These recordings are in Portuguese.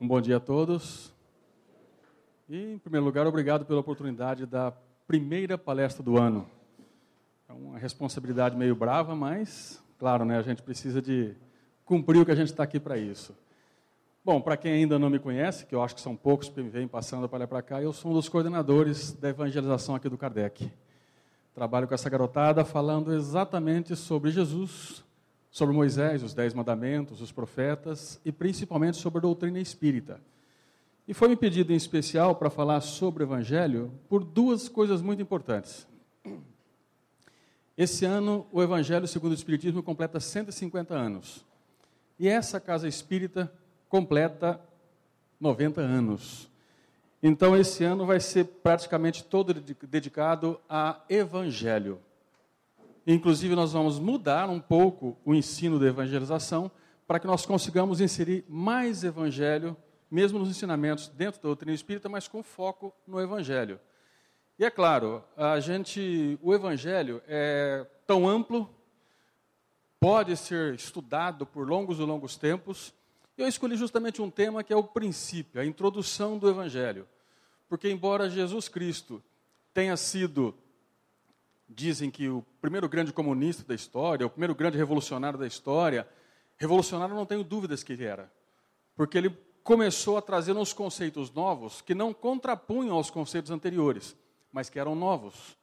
Um bom dia a todos. E, em primeiro lugar, obrigado pela oportunidade da primeira palestra do ano. É uma responsabilidade meio brava, mas, claro, né, a gente precisa de cumprir o que a gente está aqui para isso. Bom, para quem ainda não me conhece, que eu acho que são poucos que me vêm passando para lá para cá, eu sou um dos coordenadores da evangelização aqui do Kardec. Trabalho com essa garotada falando exatamente sobre Jesus, sobre Moisés, os Dez Mandamentos, os profetas e principalmente sobre a doutrina espírita. E foi me pedido em especial para falar sobre o Evangelho por duas coisas muito importantes. Esse ano, o Evangelho segundo o Espiritismo completa 150 anos. E essa casa espírita completa 90 anos. Então, esse ano vai ser praticamente todo dedicado a Evangelho. Inclusive, nós vamos mudar um pouco o ensino da evangelização para que nós consigamos inserir mais evangelho, mesmo nos ensinamentos dentro da doutrina espírita, mas com foco no evangelho. E é claro, a gente, o evangelho é tão amplo, pode ser estudado por longos e longos tempos. Eu escolhi justamente um tema que é o princípio, a introdução do evangelho. Porque embora Jesus Cristo tenha sido dizem que o primeiro grande comunista da história, o primeiro grande revolucionário da história, revolucionário não tenho dúvidas que ele era, porque ele começou a trazer uns conceitos novos que não contrapunham aos conceitos anteriores, mas que eram novos.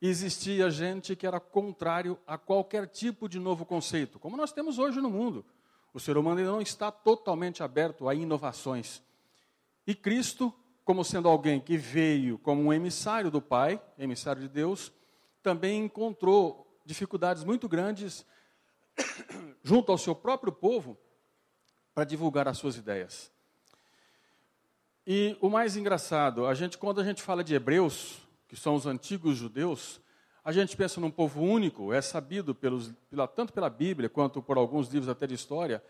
Existia gente que era contrário a qualquer tipo de novo conceito, como nós temos hoje no mundo. O ser humano ainda não está totalmente aberto a inovações. E Cristo, como sendo alguém que veio como um emissário do Pai, emissário de Deus, também encontrou dificuldades muito grandes junto ao seu próprio povo para divulgar as suas ideias. E o mais engraçado, a gente quando a gente fala de hebreus, que são os antigos judeus, a gente pensa num povo único, é sabido pelos, pela, tanto pela Bíblia quanto por alguns livros até de história,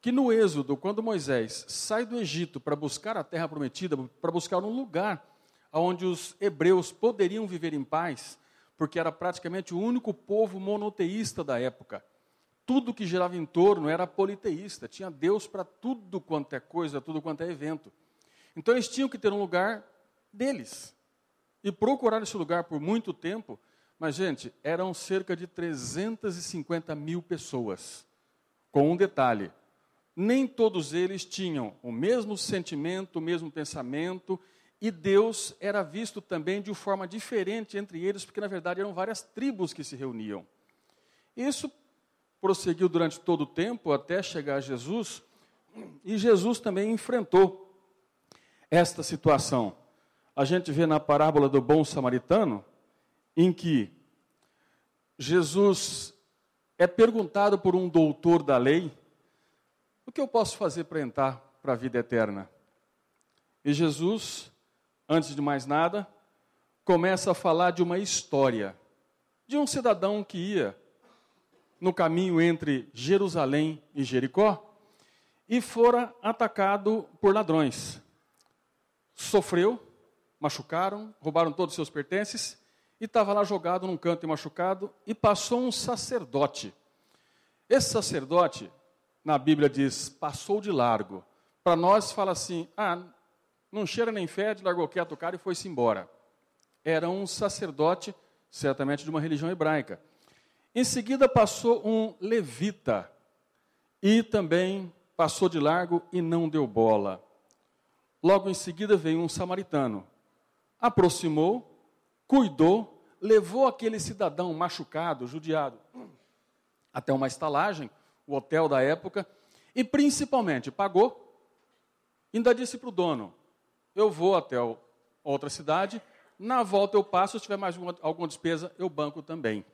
que no Êxodo, quando Moisés sai do Egito para buscar a terra prometida, para buscar um lugar onde os hebreus poderiam viver em paz, porque era praticamente o único povo monoteísta da época. Tudo que girava em torno era politeísta, tinha Deus para tudo quanto é coisa, tudo quanto é evento. Então eles tinham que ter um lugar deles. E procuraram esse lugar por muito tempo, mas, gente, eram cerca de 350 mil pessoas. Com um detalhe: nem todos eles tinham o mesmo sentimento, o mesmo pensamento e Deus era visto também de forma diferente entre eles, porque na verdade eram várias tribos que se reuniam. Isso prosseguiu durante todo o tempo até chegar a Jesus, e Jesus também enfrentou esta situação. A gente vê na parábola do bom samaritano, em que Jesus é perguntado por um doutor da lei: o que eu posso fazer para entrar para a vida eterna? E Jesus antes de mais nada, começa a falar de uma história de um cidadão que ia no caminho entre Jerusalém e Jericó e fora atacado por ladrões. Sofreu, machucaram, roubaram todos os seus pertences e estava lá jogado num canto e machucado e passou um sacerdote. Esse sacerdote, na Bíblia diz, passou de largo. Para nós fala assim: "Ah, não cheira nem fede, largou quieto o cara e foi-se embora. Era um sacerdote, certamente de uma religião hebraica. Em seguida passou um levita e também passou de largo e não deu bola. Logo em seguida veio um samaritano. Aproximou, cuidou, levou aquele cidadão machucado, judiado, até uma estalagem, o hotel da época, e principalmente pagou, ainda disse para o dono: eu vou até o, outra cidade, na volta eu passo, se tiver mais alguma, alguma despesa, eu banco também.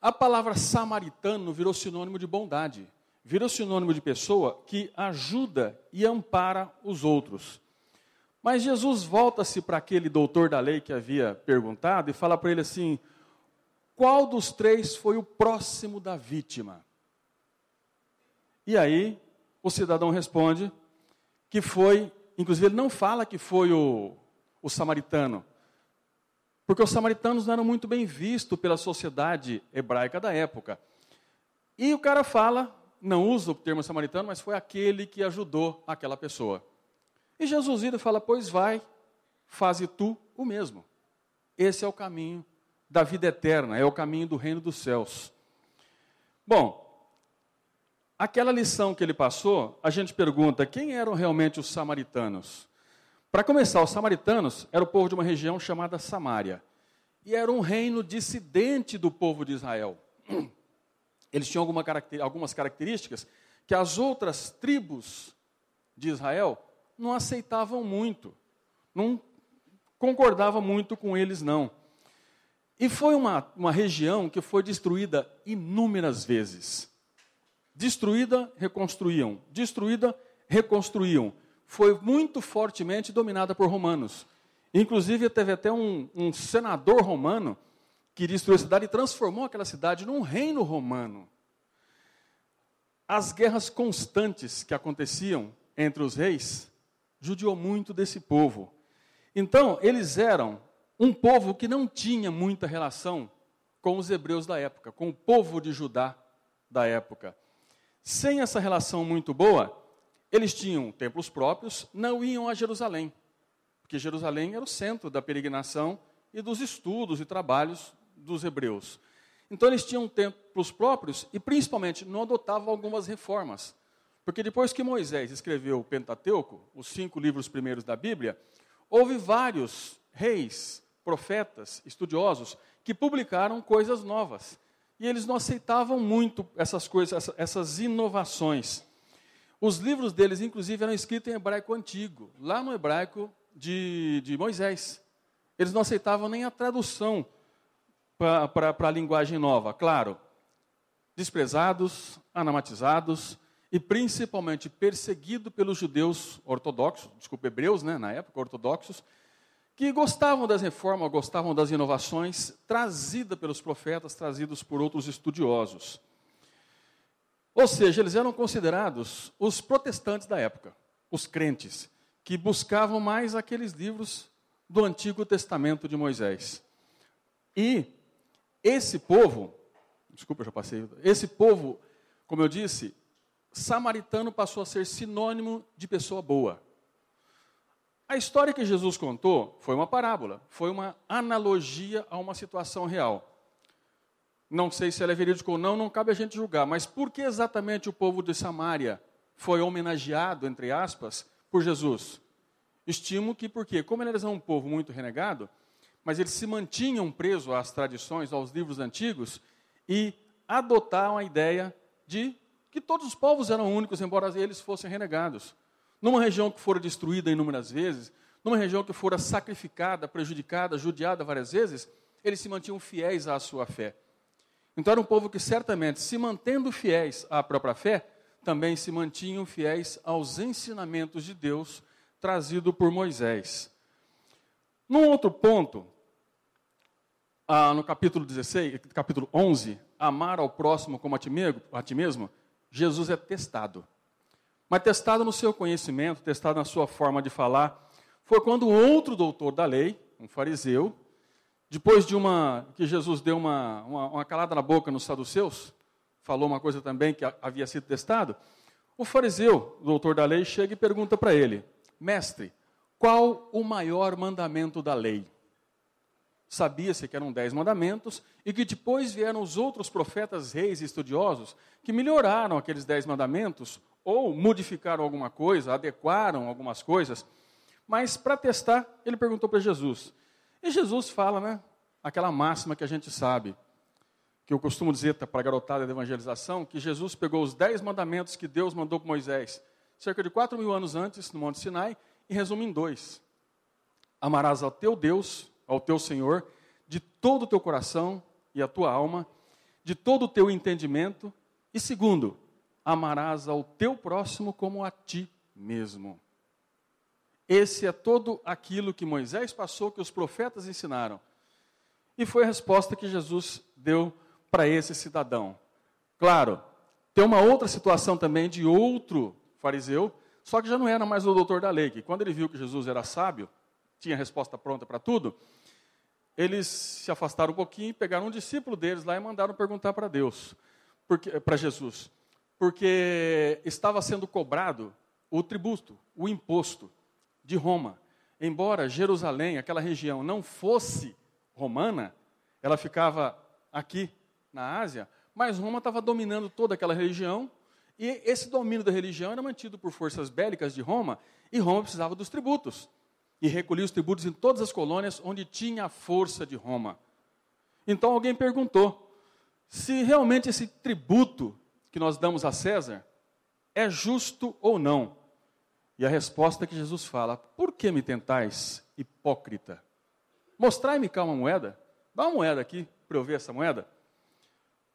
A palavra samaritano virou sinônimo de bondade, virou sinônimo de pessoa que ajuda e ampara os outros. Mas Jesus volta-se para aquele doutor da lei que havia perguntado e fala para ele assim: qual dos três foi o próximo da vítima? E aí o cidadão responde que foi Inclusive, ele não fala que foi o, o samaritano, porque os samaritanos não eram muito bem vistos pela sociedade hebraica da época. E o cara fala, não usa o termo samaritano, mas foi aquele que ajudou aquela pessoa. E Jesus vira fala: Pois vai, faze tu o mesmo. Esse é o caminho da vida eterna, é o caminho do reino dos céus. Bom, Aquela lição que ele passou, a gente pergunta quem eram realmente os samaritanos. Para começar, os samaritanos eram o povo de uma região chamada Samária e era um reino dissidente do povo de Israel. Eles tinham alguma caracter, algumas características que as outras tribos de Israel não aceitavam muito, não concordavam muito com eles, não. E foi uma, uma região que foi destruída inúmeras vezes. Destruída, reconstruíam. Destruída, reconstruíam. Foi muito fortemente dominada por romanos. Inclusive, teve até um, um senador romano que destruiu a cidade e transformou aquela cidade num reino romano. As guerras constantes que aconteciam entre os reis judiou muito desse povo. Então, eles eram um povo que não tinha muita relação com os hebreus da época, com o povo de Judá da época. Sem essa relação muito boa, eles tinham templos próprios, não iam a Jerusalém, porque Jerusalém era o centro da peregrinação e dos estudos e trabalhos dos hebreus. Então eles tinham templos próprios e principalmente não adotavam algumas reformas. Porque depois que Moisés escreveu o Pentateuco, os cinco livros primeiros da Bíblia, houve vários reis, profetas, estudiosos que publicaram coisas novas e eles não aceitavam muito essas coisas, essas inovações. Os livros deles, inclusive, eram escritos em hebraico antigo, lá no hebraico de, de Moisés. Eles não aceitavam nem a tradução para a linguagem nova. Claro, desprezados, anamatizados e principalmente perseguido pelos judeus ortodoxos, desculpa, hebreus, né, na época, ortodoxos, que gostavam das reformas, gostavam das inovações trazidas pelos profetas, trazidos por outros estudiosos. Ou seja, eles eram considerados os protestantes da época, os crentes, que buscavam mais aqueles livros do Antigo Testamento de Moisés. E esse povo, desculpa, já passei, esse povo, como eu disse, samaritano passou a ser sinônimo de pessoa boa. A história que Jesus contou foi uma parábola, foi uma analogia a uma situação real. Não sei se ela é verídica ou não, não cabe a gente julgar, mas por que exatamente o povo de Samaria foi homenageado, entre aspas, por Jesus? Estimo que porque, como eles eram um povo muito renegado, mas eles se mantinham presos às tradições, aos livros antigos, e adotaram a ideia de que todos os povos eram únicos, embora eles fossem renegados. Numa região que fora destruída inúmeras vezes, numa região que fora sacrificada, prejudicada, judiada várias vezes, eles se mantinham fiéis à sua fé. Então era um povo que certamente, se mantendo fiéis à própria fé, também se mantinham fiéis aos ensinamentos de Deus trazido por Moisés. Num outro ponto, ah, no capítulo 16, capítulo 11, amar ao próximo como a ti, mesmo, a ti mesmo, Jesus é testado mas testado no seu conhecimento, testado na sua forma de falar, foi quando outro doutor da lei, um fariseu, depois de uma que Jesus deu uma, uma, uma calada na boca nos saduceus, falou uma coisa também que havia sido testado, o fariseu, doutor da lei, chega e pergunta para ele: Mestre, qual o maior mandamento da lei? Sabia-se que eram dez mandamentos e que depois vieram os outros profetas, reis e estudiosos que melhoraram aqueles dez mandamentos ou modificaram alguma coisa, adequaram algumas coisas, mas para testar, ele perguntou para Jesus. E Jesus fala, né? Aquela máxima que a gente sabe, que eu costumo dizer para a garotada da evangelização, que Jesus pegou os dez mandamentos que Deus mandou para Moisés, cerca de quatro mil anos antes, no Monte Sinai, e resume em dois: Amarás ao teu Deus, ao teu Senhor, de todo o teu coração e a tua alma, de todo o teu entendimento, e segundo, amarás ao teu próximo como a ti mesmo. Esse é todo aquilo que Moisés passou, que os profetas ensinaram. E foi a resposta que Jesus deu para esse cidadão. Claro, tem uma outra situação também de outro fariseu, só que já não era mais o doutor da lei, que quando ele viu que Jesus era sábio, tinha resposta pronta para tudo, eles se afastaram um pouquinho, pegaram um discípulo deles lá e mandaram perguntar para Deus, para Jesus porque estava sendo cobrado o tributo, o imposto de Roma. Embora Jerusalém, aquela região, não fosse romana, ela ficava aqui na Ásia, mas Roma estava dominando toda aquela região, e esse domínio da religião era mantido por forças bélicas de Roma, e Roma precisava dos tributos. E recolhia os tributos em todas as colônias onde tinha a força de Roma. Então alguém perguntou se realmente esse tributo que nós damos a César é justo ou não? E a resposta que Jesus fala: Por que me tentais, hipócrita? Mostrai-me cá uma moeda. Dá uma moeda aqui para eu ver essa moeda.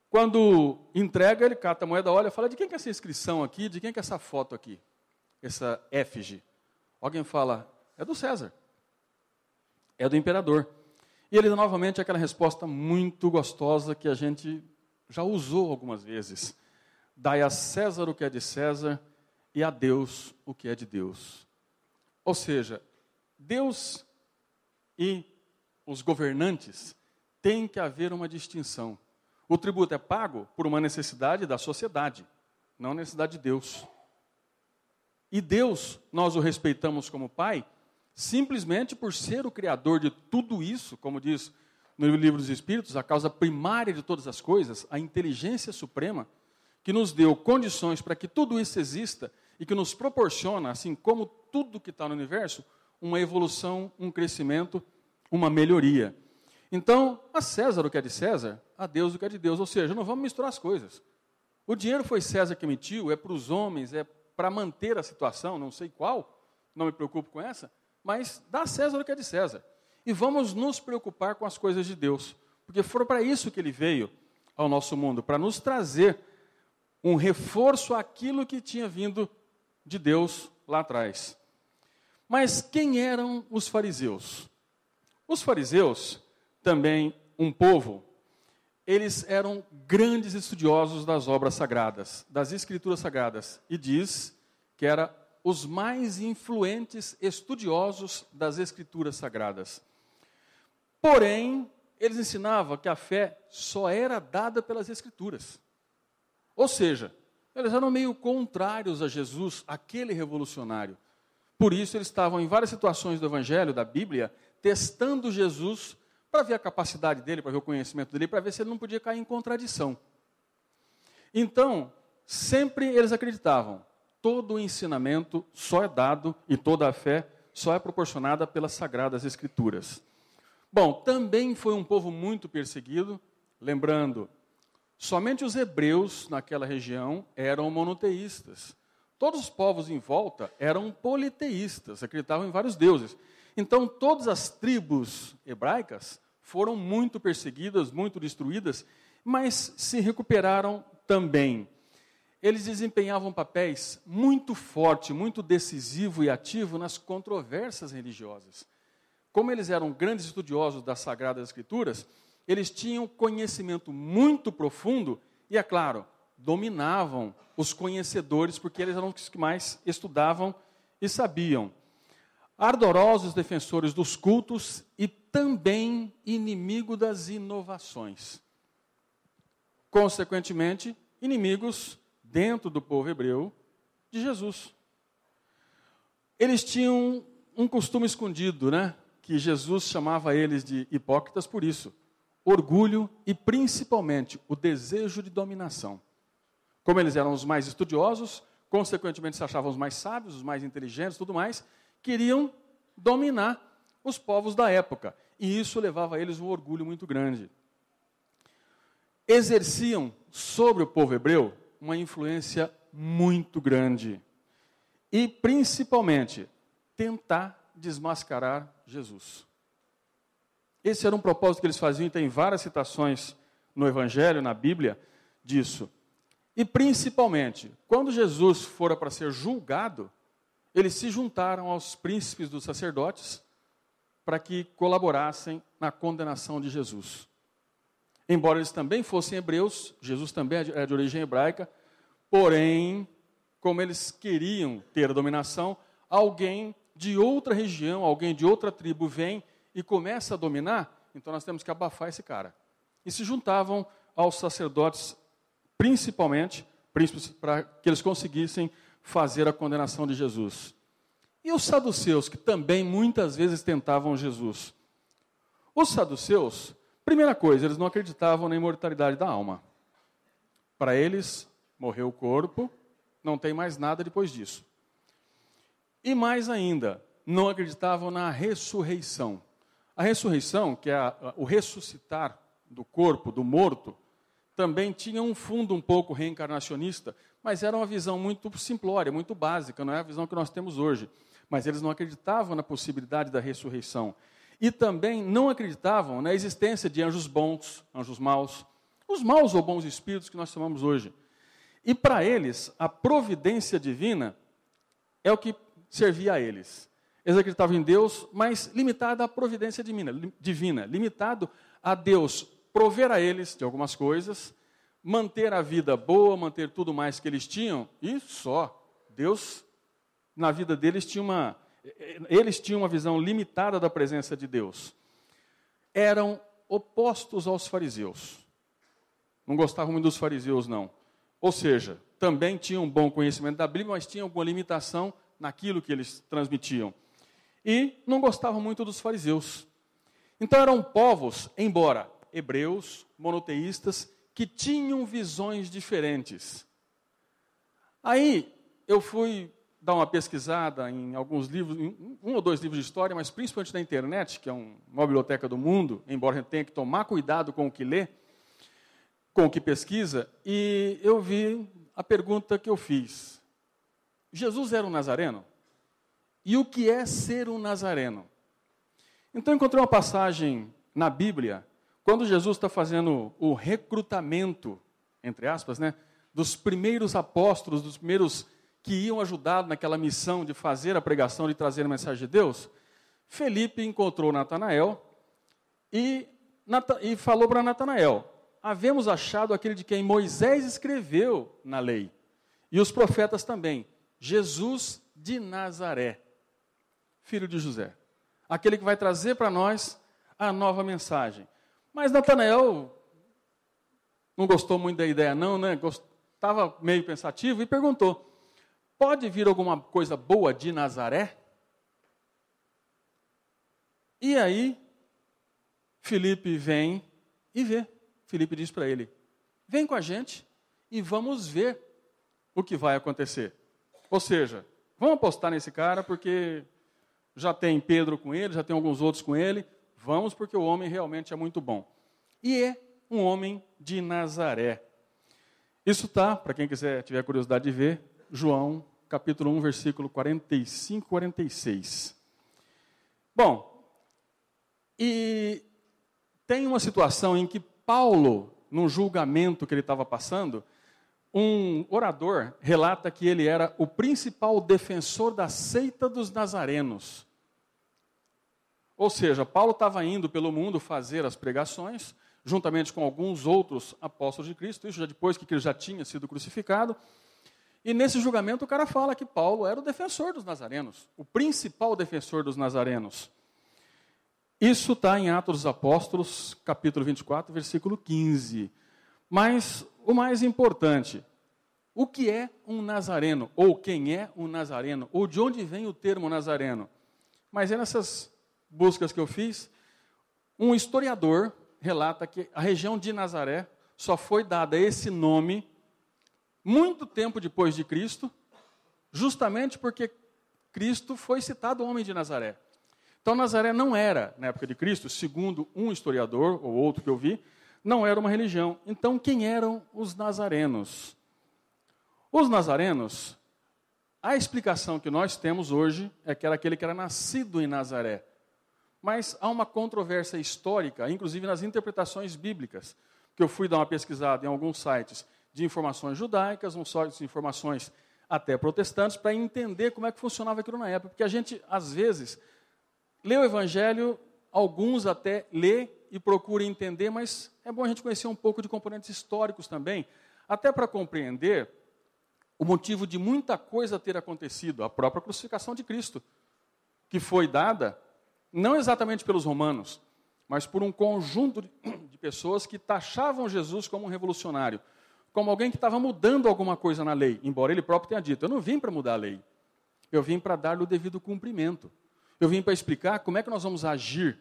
Quando entrega, ele cata a moeda, olha e fala: De quem que é essa inscrição aqui? De quem que é essa foto aqui? Essa efígie. Alguém fala: É do César. É do imperador. E ele novamente aquela resposta muito gostosa que a gente já usou algumas vezes dai a César o que é de César e a Deus o que é de Deus. Ou seja, Deus e os governantes têm que haver uma distinção. O tributo é pago por uma necessidade da sociedade, não necessidade de Deus. E Deus, nós o respeitamos como Pai, simplesmente por ser o Criador de tudo isso, como diz no livro dos Espíritos, a causa primária de todas as coisas, a inteligência suprema que nos deu condições para que tudo isso exista e que nos proporciona, assim como tudo que está no universo, uma evolução, um crescimento, uma melhoria. Então, a César o que é de César, a Deus o que é de Deus. Ou seja, não vamos misturar as coisas. O dinheiro foi César que emitiu, é para os homens, é para manter a situação, não sei qual, não me preocupo com essa, mas dá César o que é de César. E vamos nos preocupar com as coisas de Deus, porque foi para isso que ele veio ao nosso mundo, para nos trazer um reforço àquilo que tinha vindo de Deus lá atrás. Mas quem eram os fariseus? Os fariseus, também um povo, eles eram grandes estudiosos das obras sagradas, das escrituras sagradas, e diz que era os mais influentes estudiosos das escrituras sagradas. Porém, eles ensinavam que a fé só era dada pelas escrituras. Ou seja, eles eram meio contrários a Jesus, aquele revolucionário. Por isso, eles estavam em várias situações do Evangelho, da Bíblia, testando Jesus para ver a capacidade dele, para ver o conhecimento dele, para ver se ele não podia cair em contradição. Então, sempre eles acreditavam, todo o ensinamento só é dado e toda a fé só é proporcionada pelas sagradas escrituras. Bom, também foi um povo muito perseguido, lembrando Somente os hebreus naquela região eram monoteístas. Todos os povos em volta eram politeístas, acreditavam em vários deuses. Então, todas as tribos hebraicas foram muito perseguidas, muito destruídas, mas se recuperaram também. Eles desempenhavam papéis muito forte, muito decisivo e ativo nas controvérsias religiosas. Como eles eram grandes estudiosos das sagradas escrituras, eles tinham conhecimento muito profundo e, é claro, dominavam os conhecedores, porque eles eram os que mais estudavam e sabiam. Ardorosos defensores dos cultos e também inimigo das inovações. Consequentemente, inimigos dentro do povo hebreu de Jesus. Eles tinham um costume escondido, né? Que Jesus chamava eles de hipócritas por isso orgulho e principalmente o desejo de dominação. Como eles eram os mais estudiosos, consequentemente se achavam os mais sábios, os mais inteligentes, tudo mais, queriam dominar os povos da época. E isso levava a eles um orgulho muito grande. Exerciam sobre o povo hebreu uma influência muito grande. E principalmente tentar desmascarar Jesus. Esse era um propósito que eles faziam, e tem várias citações no Evangelho, na Bíblia, disso. E principalmente, quando Jesus fora para ser julgado, eles se juntaram aos príncipes dos sacerdotes para que colaborassem na condenação de Jesus. Embora eles também fossem hebreus, Jesus também é de é origem hebraica, porém, como eles queriam ter a dominação, alguém de outra região, alguém de outra tribo vem e começa a dominar, então nós temos que abafar esse cara. E se juntavam aos sacerdotes, principalmente, para que eles conseguissem fazer a condenação de Jesus. E os saduceus, que também muitas vezes tentavam Jesus. Os saduceus, primeira coisa, eles não acreditavam na imortalidade da alma. Para eles, morreu o corpo, não tem mais nada depois disso. E mais ainda, não acreditavam na ressurreição. A ressurreição, que é a, o ressuscitar do corpo, do morto, também tinha um fundo um pouco reencarnacionista, mas era uma visão muito simplória, muito básica, não é a visão que nós temos hoje. Mas eles não acreditavam na possibilidade da ressurreição. E também não acreditavam na existência de anjos bons, anjos maus, os maus ou bons espíritos que nós chamamos hoje. E para eles, a providência divina é o que servia a eles. Eles acreditavam em Deus, mas limitado à providência divina, limitado a Deus prover a eles de algumas coisas, manter a vida boa, manter tudo mais que eles tinham, e só. Deus, na vida deles, tinha uma. Eh, eles tinham uma visão limitada da presença de Deus. Eram opostos aos fariseus. Não gostavam muito dos fariseus, não. Ou seja, também tinham um bom conhecimento da Bíblia, mas tinham alguma limitação naquilo que eles transmitiam e não gostavam muito dos fariseus. Então eram povos, embora hebreus, monoteístas, que tinham visões diferentes. Aí eu fui dar uma pesquisada em alguns livros, em um ou dois livros de história, mas principalmente na internet, que é uma biblioteca do mundo, embora a gente tenha que tomar cuidado com o que lê, com o que pesquisa, e eu vi a pergunta que eu fiz. Jesus era um nazareno? e o que é ser um nazareno. Então, encontrei uma passagem na Bíblia, quando Jesus está fazendo o recrutamento, entre aspas, né, dos primeiros apóstolos, dos primeiros que iam ajudar naquela missão de fazer a pregação, de trazer a mensagem de Deus, Felipe encontrou Natanael e, e falou para Natanael: Havemos achado aquele de quem Moisés escreveu na lei, e os profetas também, Jesus de Nazaré filho de José. Aquele que vai trazer para nós a nova mensagem. Mas Natanael não gostou muito da ideia, não, né? Estava meio pensativo e perguntou: pode vir alguma coisa boa de Nazaré? E aí, Felipe vem e vê. Felipe diz para ele: vem com a gente e vamos ver o que vai acontecer. Ou seja, vamos apostar nesse cara porque já tem Pedro com ele, já tem alguns outros com ele. Vamos, porque o homem realmente é muito bom. E é um homem de Nazaré. Isso está, para quem quiser tiver curiosidade de ver, João capítulo 1, versículo 45 46. Bom, e tem uma situação em que Paulo, num julgamento que ele estava passando, um orador relata que ele era o principal defensor da seita dos nazarenos. Ou seja, Paulo estava indo pelo mundo fazer as pregações, juntamente com alguns outros apóstolos de Cristo, isso já depois que ele já tinha sido crucificado. E nesse julgamento o cara fala que Paulo era o defensor dos nazarenos, o principal defensor dos nazarenos. Isso está em Atos dos Apóstolos, capítulo 24, versículo 15. Mas o mais importante. O que é um nazareno? Ou quem é um nazareno? Ou de onde vem o termo nazareno? Mas é nessas buscas que eu fiz, um historiador relata que a região de Nazaré só foi dada esse nome muito tempo depois de Cristo, justamente porque Cristo foi citado homem de Nazaré. Então Nazaré não era, na época de Cristo, segundo um historiador ou outro que eu vi, não era uma religião. Então, quem eram os nazarenos? Os nazarenos, a explicação que nós temos hoje é que era aquele que era nascido em Nazaré. Mas há uma controvérsia histórica, inclusive nas interpretações bíblicas, que eu fui dar uma pesquisada em alguns sites de informações judaicas, uns sites de informações até protestantes, para entender como é que funcionava aquilo na época. Porque a gente, às vezes, lê o Evangelho, alguns até lê e procura entender, mas é bom a gente conhecer um pouco de componentes históricos também, até para compreender o motivo de muita coisa ter acontecido, a própria crucificação de Cristo, que foi dada não exatamente pelos romanos, mas por um conjunto de pessoas que taxavam Jesus como um revolucionário, como alguém que estava mudando alguma coisa na lei, embora ele próprio tenha dito: Eu não vim para mudar a lei, eu vim para dar-lhe o devido cumprimento, eu vim para explicar como é que nós vamos agir.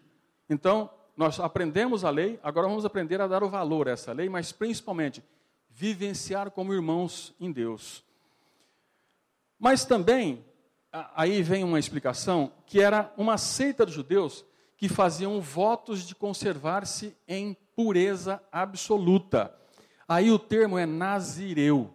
Então, nós aprendemos a lei, agora vamos aprender a dar o valor a essa lei, mas principalmente vivenciar como irmãos em Deus. Mas também, aí vem uma explicação, que era uma seita de judeus que faziam votos de conservar-se em pureza absoluta. Aí o termo é nazireu.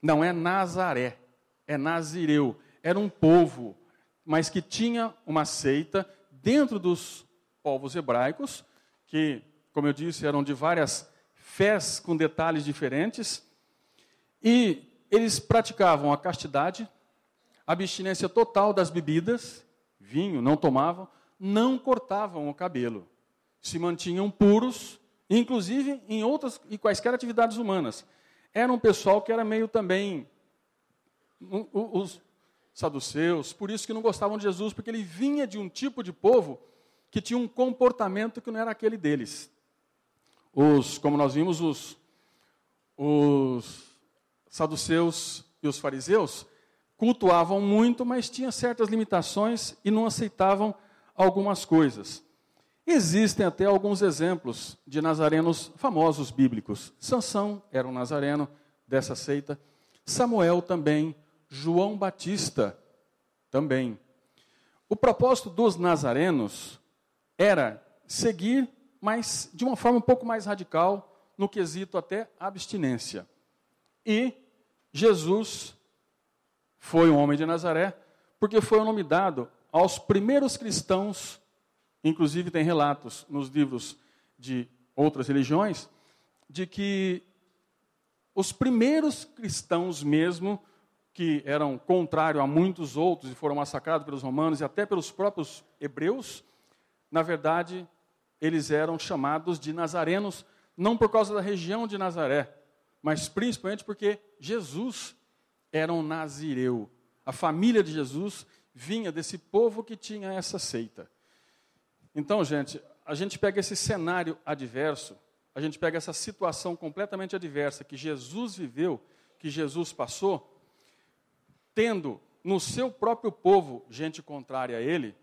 Não é Nazaré, é nazireu. Era um povo, mas que tinha uma seita dentro dos povos hebraicos, que, como eu disse, eram de várias fés com detalhes diferentes, e eles praticavam a castidade, a abstinência total das bebidas, vinho não tomavam, não cortavam o cabelo, se mantinham puros, inclusive em outras e quaisquer atividades humanas. Era um pessoal que era meio também os, saduceus, por isso que não gostavam de Jesus, porque ele vinha de um tipo de povo que tinha um comportamento que não era aquele deles. Os, como nós vimos, os, os saduceus e os fariseus cultuavam muito, mas tinham certas limitações e não aceitavam algumas coisas. Existem até alguns exemplos de nazarenos famosos bíblicos. Sansão era um nazareno dessa seita. Samuel também João Batista também. O propósito dos nazarenos era seguir, mas de uma forma um pouco mais radical, no quesito até abstinência. E Jesus foi um homem de Nazaré, porque foi o nome dado aos primeiros cristãos, inclusive tem relatos nos livros de outras religiões, de que os primeiros cristãos mesmo que eram contrário a muitos outros e foram massacrados pelos romanos e até pelos próprios hebreus, na verdade, eles eram chamados de nazarenos, não por causa da região de Nazaré, mas principalmente porque Jesus era um nazireu. A família de Jesus vinha desse povo que tinha essa seita. Então, gente, a gente pega esse cenário adverso, a gente pega essa situação completamente adversa que Jesus viveu, que Jesus passou, tendo no seu próprio povo gente contrária a ele,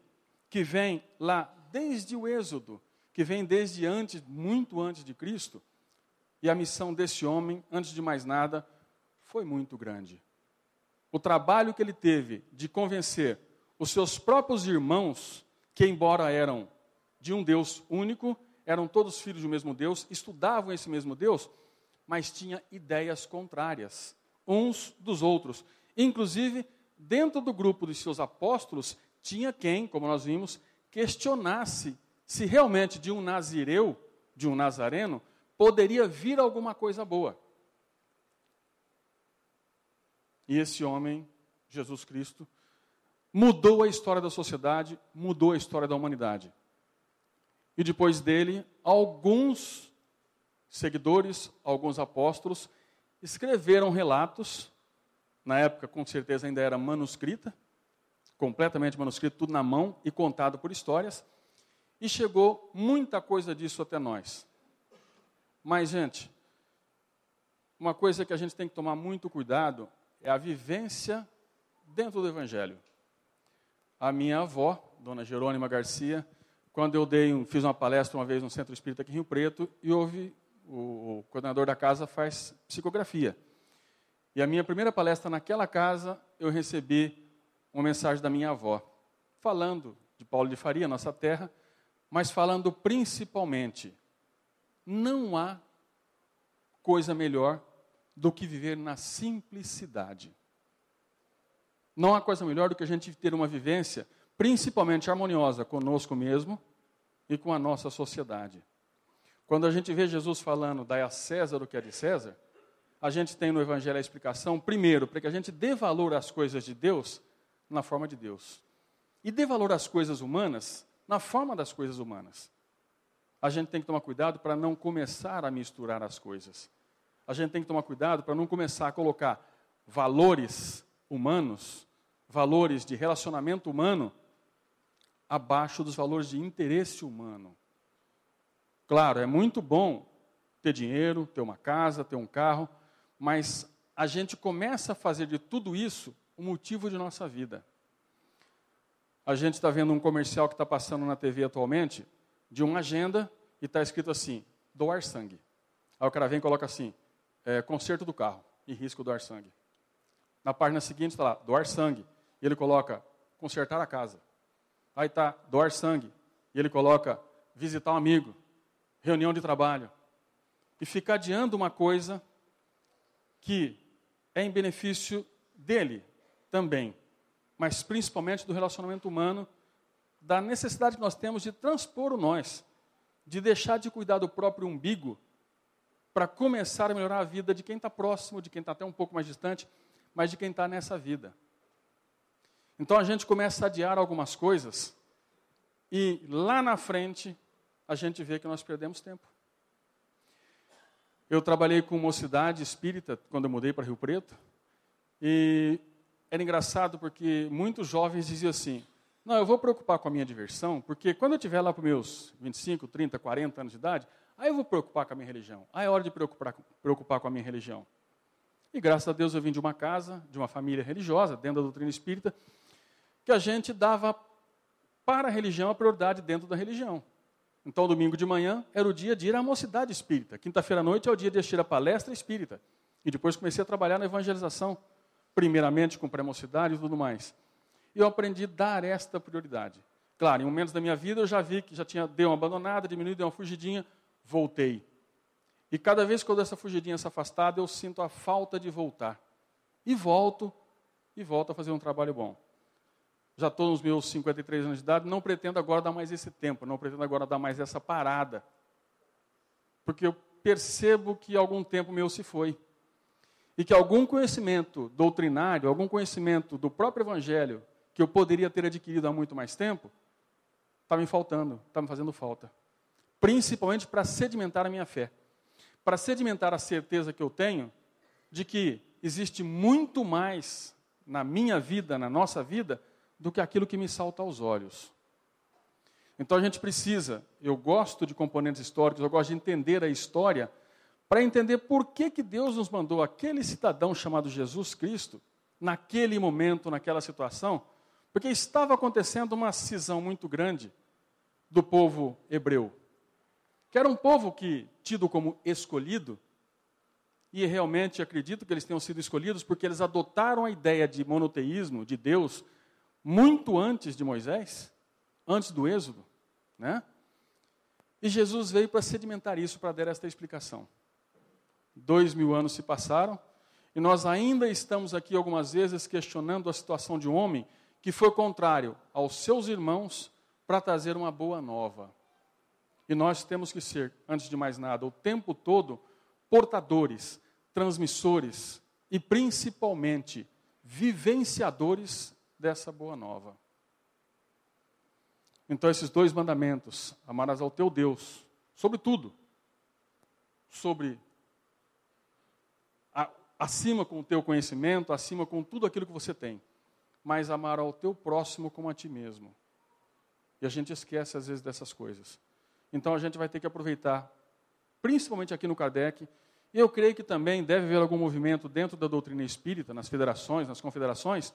que vem lá desde o Êxodo, que vem desde antes, muito antes de Cristo, e a missão desse homem, antes de mais nada, foi muito grande. O trabalho que ele teve de convencer os seus próprios irmãos, que embora eram de um Deus único, eram todos filhos do mesmo Deus, estudavam esse mesmo Deus, mas tinha ideias contrárias uns dos outros. Inclusive, dentro do grupo dos seus apóstolos, tinha quem, como nós vimos, questionasse se realmente de um nazireu, de um nazareno, poderia vir alguma coisa boa. E esse homem, Jesus Cristo, mudou a história da sociedade, mudou a história da humanidade. E depois dele, alguns seguidores, alguns apóstolos, escreveram relatos na época com certeza ainda era manuscrita, completamente manuscrito, tudo na mão e contado por histórias, e chegou muita coisa disso até nós. Mas, gente, uma coisa que a gente tem que tomar muito cuidado é a vivência dentro do Evangelho. A minha avó, dona Jerônima Garcia, quando eu dei, um, fiz uma palestra uma vez no Centro Espírita aqui em Rio Preto, e houve, o, o coordenador da casa faz psicografia. E a minha primeira palestra naquela casa, eu recebi uma mensagem da minha avó, falando de Paulo de Faria, nossa terra, mas falando principalmente: não há coisa melhor do que viver na simplicidade. Não há coisa melhor do que a gente ter uma vivência, principalmente harmoniosa, conosco mesmo e com a nossa sociedade. Quando a gente vê Jesus falando, dai a César o que é de César, a gente tem no Evangelho a explicação, primeiro, para que a gente dê valor às coisas de Deus na forma de Deus. E dê valor às coisas humanas na forma das coisas humanas. A gente tem que tomar cuidado para não começar a misturar as coisas. A gente tem que tomar cuidado para não começar a colocar valores humanos, valores de relacionamento humano, abaixo dos valores de interesse humano. Claro, é muito bom ter dinheiro, ter uma casa, ter um carro, mas a gente começa a fazer de tudo isso o motivo de nossa vida. A gente está vendo um comercial que está passando na TV atualmente, de uma agenda, e está escrito assim: doar sangue. Aí o cara vem e coloca assim: é, conserto do carro, e risco doar sangue. Na página seguinte está lá: doar sangue. E ele coloca: consertar a casa. Aí está: doar sangue. E ele coloca: visitar um amigo, reunião de trabalho. E fica adiando uma coisa que é em benefício dele também, mas principalmente do relacionamento humano, da necessidade que nós temos de transpor o nós, de deixar de cuidar do próprio umbigo para começar a melhorar a vida de quem está próximo, de quem está até um pouco mais distante, mas de quem está nessa vida. Então a gente começa a adiar algumas coisas e lá na frente a gente vê que nós perdemos tempo. Eu trabalhei com mocidade espírita quando eu mudei para Rio Preto. E era engraçado porque muitos jovens diziam assim: Não, eu vou preocupar com a minha diversão, porque quando eu tiver lá para os meus 25, 30, 40 anos de idade, aí eu vou preocupar com a minha religião. Aí é hora de preocupar, preocupar com a minha religião. E graças a Deus eu vim de uma casa, de uma família religiosa, dentro da doutrina espírita, que a gente dava para a religião a prioridade dentro da religião. Então, domingo de manhã era o dia de ir à mocidade espírita. Quinta-feira à noite é o dia de assistir a palestra espírita. E depois comecei a trabalhar na evangelização, primeiramente com pré-mocidade e tudo mais. E eu aprendi a dar esta prioridade. Claro, em momentos da minha vida eu já vi que já tinha deu uma abandonada, diminuído, deu uma fugidinha, voltei. E cada vez que eu dou essa fugidinha, essa afastada, eu sinto a falta de voltar. E volto, e volto a fazer um trabalho bom já estou nos meus 53 anos de idade, não pretendo agora dar mais esse tempo, não pretendo agora dar mais essa parada. Porque eu percebo que algum tempo meu se foi. E que algum conhecimento doutrinário, algum conhecimento do próprio Evangelho, que eu poderia ter adquirido há muito mais tempo, está me faltando, está me fazendo falta. Principalmente para sedimentar a minha fé. Para sedimentar a certeza que eu tenho de que existe muito mais na minha vida, na nossa vida, do que aquilo que me salta aos olhos. Então a gente precisa, eu gosto de componentes históricos, eu gosto de entender a história para entender por que, que Deus nos mandou aquele cidadão chamado Jesus Cristo naquele momento, naquela situação, porque estava acontecendo uma cisão muito grande do povo hebreu, que era um povo que tido como escolhido, e realmente acredito que eles tenham sido escolhidos porque eles adotaram a ideia de monoteísmo de Deus muito antes de Moisés, antes do Êxodo, né? E Jesus veio para sedimentar isso, para dar esta explicação. Dois mil anos se passaram e nós ainda estamos aqui algumas vezes questionando a situação de um homem que foi contrário aos seus irmãos para trazer uma boa nova. E nós temos que ser, antes de mais nada, o tempo todo portadores, transmissores e principalmente vivenciadores dessa boa nova. Então, esses dois mandamentos, amarás ao teu Deus, sobre tudo, sobre a, acima com o teu conhecimento, acima com tudo aquilo que você tem, mas amar ao teu próximo como a ti mesmo. E a gente esquece às vezes dessas coisas. Então a gente vai ter que aproveitar, principalmente aqui no Kardec, e eu creio que também deve haver algum movimento dentro da doutrina espírita, nas federações, nas confederações,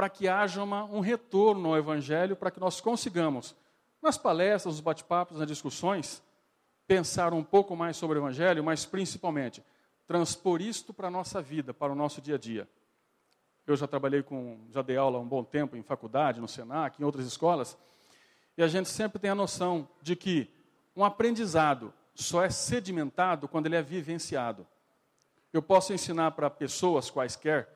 para que haja uma, um retorno ao Evangelho, para que nós consigamos, nas palestras, nos bate-papos, nas discussões, pensar um pouco mais sobre o Evangelho, mas principalmente transpor isto para a nossa vida, para o nosso dia a dia. Eu já trabalhei com, já dei aula há um bom tempo em faculdade, no Senac, em outras escolas, e a gente sempre tem a noção de que um aprendizado só é sedimentado quando ele é vivenciado. Eu posso ensinar para pessoas quaisquer,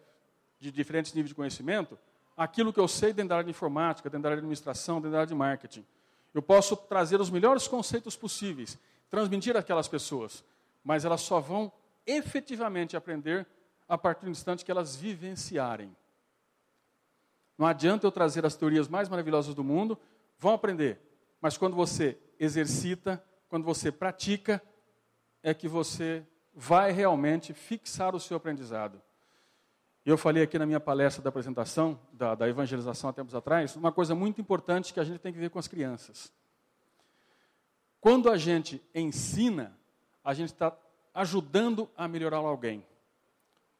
de diferentes níveis de conhecimento, aquilo que eu sei dentro da área de informática, dentro da área de administração, dentro da área de marketing. Eu posso trazer os melhores conceitos possíveis, transmitir aquelas pessoas, mas elas só vão efetivamente aprender a partir do instante que elas vivenciarem. Não adianta eu trazer as teorias mais maravilhosas do mundo, vão aprender, mas quando você exercita, quando você pratica, é que você vai realmente fixar o seu aprendizado eu falei aqui na minha palestra da apresentação, da, da, evangelização há tempos atrás, uma coisa muito importante que a gente tem que ver com as crianças. Quando a gente ensina, a gente está ajudando a melhorar alguém.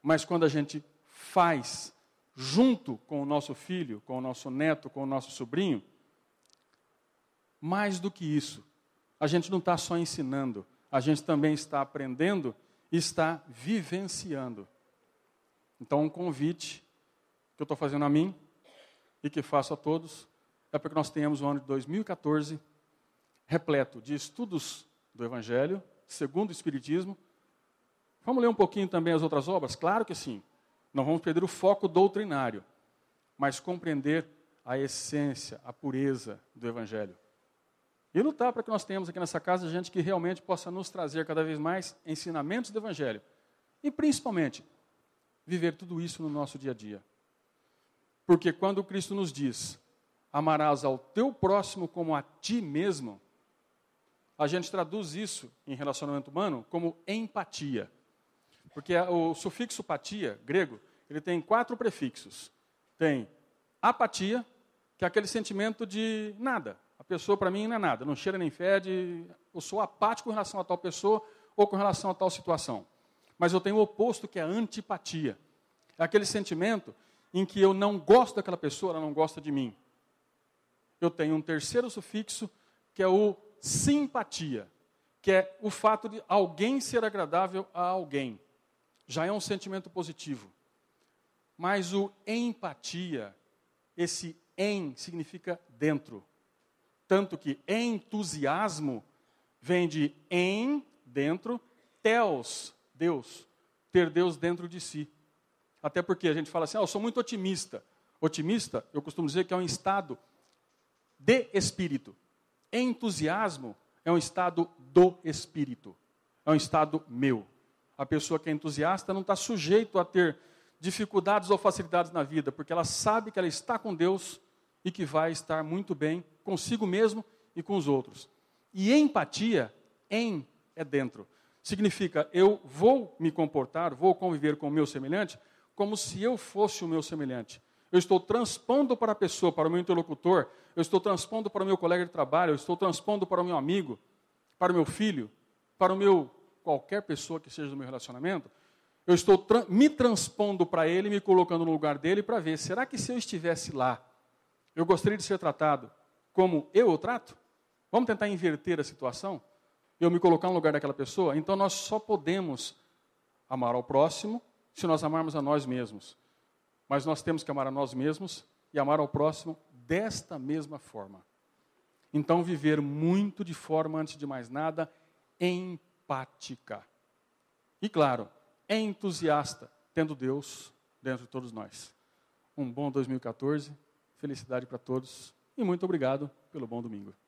Mas quando a gente faz, junto com o nosso filho, com o nosso neto, com o nosso sobrinho, mais do que isso, a gente não está só ensinando, a gente também está aprendendo e está vivenciando. Então, um convite que eu estou fazendo a mim e que faço a todos é para que nós tenhamos o ano de 2014 repleto de estudos do Evangelho, segundo o Espiritismo. Vamos ler um pouquinho também as outras obras? Claro que sim. Não vamos perder o foco doutrinário, mas compreender a essência, a pureza do Evangelho. E lutar para que nós tenhamos aqui nessa casa gente que realmente possa nos trazer cada vez mais ensinamentos do Evangelho. E principalmente, viver tudo isso no nosso dia a dia. Porque quando Cristo nos diz: amarás ao teu próximo como a ti mesmo, a gente traduz isso em relacionamento humano como empatia. Porque o sufixo patia, grego, ele tem quatro prefixos. Tem apatia, que é aquele sentimento de nada. A pessoa para mim não é nada, não cheira nem fede, eu sou apático com relação a tal pessoa ou com relação a tal situação. Mas eu tenho o oposto, que é a antipatia. É aquele sentimento em que eu não gosto daquela pessoa, ela não gosta de mim. Eu tenho um terceiro sufixo, que é o simpatia, que é o fato de alguém ser agradável a alguém. Já é um sentimento positivo. Mas o empatia, esse em significa dentro. Tanto que entusiasmo vem de em, dentro, teos, Deus, ter Deus dentro de si. Até porque a gente fala assim, ah, eu sou muito otimista. Otimista, eu costumo dizer que é um estado de espírito. Entusiasmo é um estado do espírito, é um estado meu. A pessoa que é entusiasta não está sujeito a ter dificuldades ou facilidades na vida, porque ela sabe que ela está com Deus e que vai estar muito bem consigo mesmo e com os outros. E empatia, em é dentro. Significa, eu vou me comportar, vou conviver com o meu semelhante, como se eu fosse o meu semelhante. Eu estou transpondo para a pessoa, para o meu interlocutor, eu estou transpondo para o meu colega de trabalho, eu estou transpondo para o meu amigo, para o meu filho, para o meu qualquer pessoa que seja do meu relacionamento, eu estou tra me transpondo para ele, me colocando no lugar dele para ver, será que se eu estivesse lá, eu gostaria de ser tratado como eu o trato? Vamos tentar inverter a situação? eu me colocar no lugar daquela pessoa, então nós só podemos amar ao próximo se nós amarmos a nós mesmos. Mas nós temos que amar a nós mesmos e amar ao próximo desta mesma forma. Então, viver muito de forma, antes de mais nada, empática. E, claro, entusiasta, tendo Deus dentro de todos nós. Um bom 2014, felicidade para todos e muito obrigado pelo bom domingo.